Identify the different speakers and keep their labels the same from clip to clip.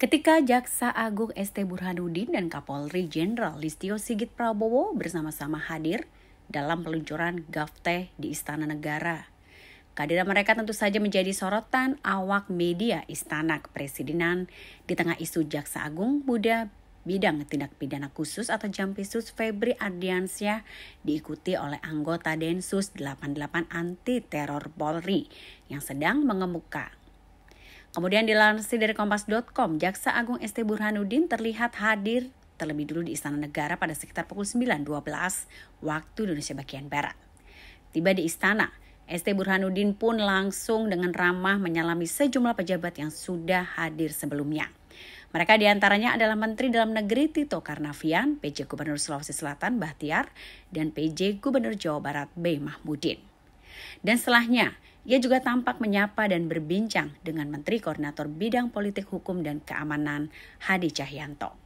Speaker 1: Ketika Jaksa Agung ST Burhanuddin dan Kapolri Jenderal Listio Sigit Prabowo bersama-sama hadir dalam peluncuran GAFTE di Istana Negara. Kehadiran mereka tentu saja menjadi sorotan awak media Istana Kepresidenan di tengah isu Jaksa Agung Muda Bidang Tindak Pidana Khusus atau Jampisus Febri Ardiansyah diikuti oleh anggota Densus 88 Anti Teror Polri yang sedang mengemuka Kemudian dilansir dari kompas.com, Jaksa Agung ST Burhanuddin terlihat hadir terlebih dulu di Istana Negara pada sekitar pukul 9.12 waktu Indonesia bagian Barat. Tiba di istana, ST Burhanuddin pun langsung dengan ramah menyalami sejumlah pejabat yang sudah hadir sebelumnya. Mereka diantaranya adalah Menteri Dalam Negeri Tito Karnavian, PJ Gubernur Sulawesi Selatan Bahtiar, dan PJ Gubernur Jawa Barat B. Mahmudin. Dan setelahnya, ia juga tampak menyapa dan berbincang dengan Menteri Koordinator Bidang Politik Hukum dan Keamanan Hadi Cahyanto.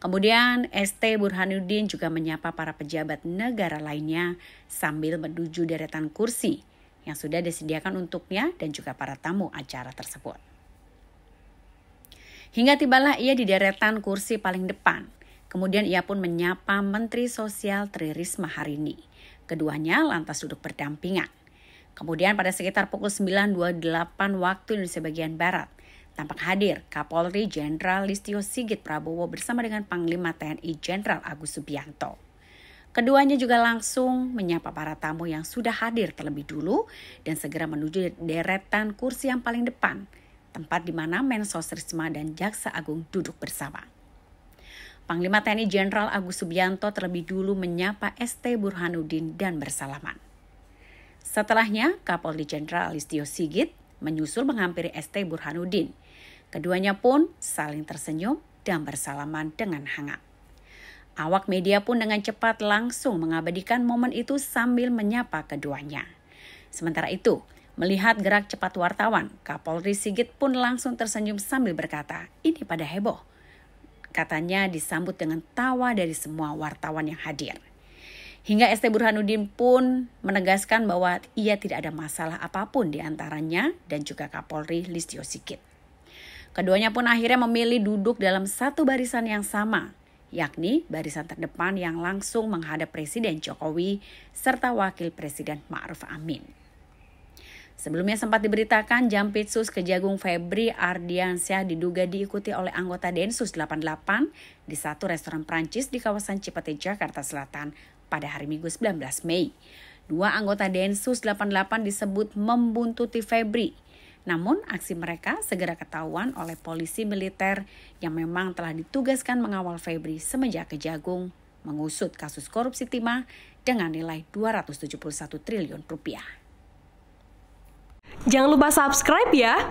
Speaker 1: Kemudian ST Burhanuddin juga menyapa para pejabat negara lainnya sambil menuju deretan kursi yang sudah disediakan untuknya dan juga para tamu acara tersebut. Hingga tibalah ia di deretan kursi paling depan. Kemudian ia pun menyapa Menteri Sosial Tri Risma hari ini. Keduanya lantas duduk berdampingan. Kemudian pada sekitar pukul 9.28 waktu Indonesia bagian Barat, tampak hadir Kapolri Jenderal Listio Sigit Prabowo bersama dengan Panglima TNI Jenderal Agus Subianto. Keduanya juga langsung menyapa para tamu yang sudah hadir terlebih dulu dan segera menuju deretan kursi yang paling depan, tempat di mana Mensos Risma dan Jaksa Agung duduk bersama. Panglima TNI Jenderal Agus Subianto terlebih dulu menyapa ST Burhanuddin dan bersalaman. Setelahnya, Kapolri Jenderal Listio Sigit menyusul menghampiri ST Burhanuddin. Keduanya pun saling tersenyum dan bersalaman dengan hangat. Awak media pun dengan cepat langsung mengabadikan momen itu sambil menyapa keduanya. Sementara itu, melihat gerak cepat wartawan, Kapolri Sigit pun langsung tersenyum sambil berkata, ini pada heboh. Katanya disambut dengan tawa dari semua wartawan yang hadir. Hingga ST Burhanuddin pun menegaskan bahwa ia tidak ada masalah apapun di antaranya dan juga Kapolri Listio Sikit. Keduanya pun akhirnya memilih duduk dalam satu barisan yang sama, yakni barisan terdepan yang langsung menghadap Presiden Jokowi serta Wakil Presiden Ma'ruf Amin. Sebelumnya sempat diberitakan Jampitsus Kejagung Febri Ardiansyah diduga diikuti oleh anggota Densus 88 di satu restoran Prancis di kawasan Cipete, Jakarta Selatan pada hari Minggu 19 Mei. Dua anggota Densus 88 disebut membuntuti Febri. Namun aksi mereka segera ketahuan oleh polisi militer yang memang telah ditugaskan mengawal Febri semenjak kejagung mengusut kasus korupsi timah dengan nilai 271 triliun rupiah. Jangan lupa subscribe ya.